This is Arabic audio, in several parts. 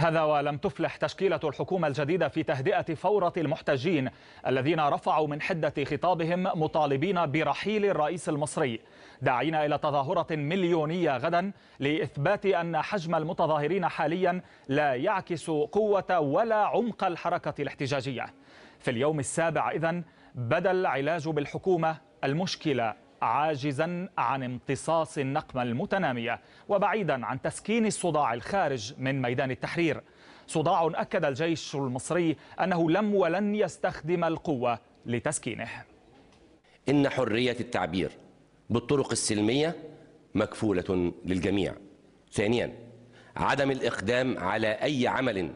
هذا ولم تفلح تشكيلة الحكومة الجديدة في تهدئة فورة المحتجين الذين رفعوا من حدة خطابهم مطالبين برحيل الرئيس المصري داعين إلى تظاهرة مليونية غدا لإثبات أن حجم المتظاهرين حاليا لا يعكس قوة ولا عمق الحركة الاحتجاجية في اليوم السابع إذن بدا العلاج بالحكومة المشكلة عاجزا عن امتصاص النقمة المتنامية وبعيدا عن تسكين الصداع الخارج من ميدان التحرير صداع أكد الجيش المصري أنه لم ولن يستخدم القوة لتسكينه إن حرية التعبير بالطرق السلمية مكفولة للجميع ثانيا عدم الإقدام على أي عمل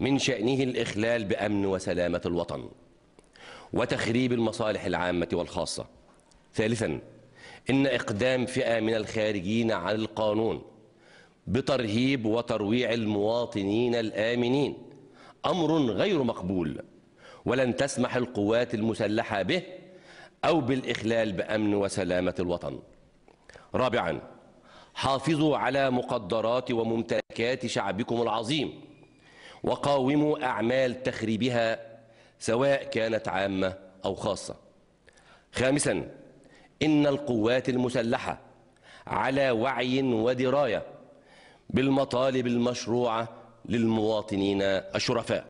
من شأنه الإخلال بأمن وسلامة الوطن وتخريب المصالح العامة والخاصة ثالثا إن إقدام فئة من الخارجين عن القانون بترهيب وترويع المواطنين الآمنين أمر غير مقبول ولن تسمح القوات المسلحة به أو بالإخلال بأمن وسلامة الوطن رابعا حافظوا على مقدرات وممتلكات شعبكم العظيم وقاوموا أعمال تخريبها سواء كانت عامة أو خاصة خامساً إن القوات المسلحة على وعي ودراية بالمطالب المشروعة للمواطنين الشرفاء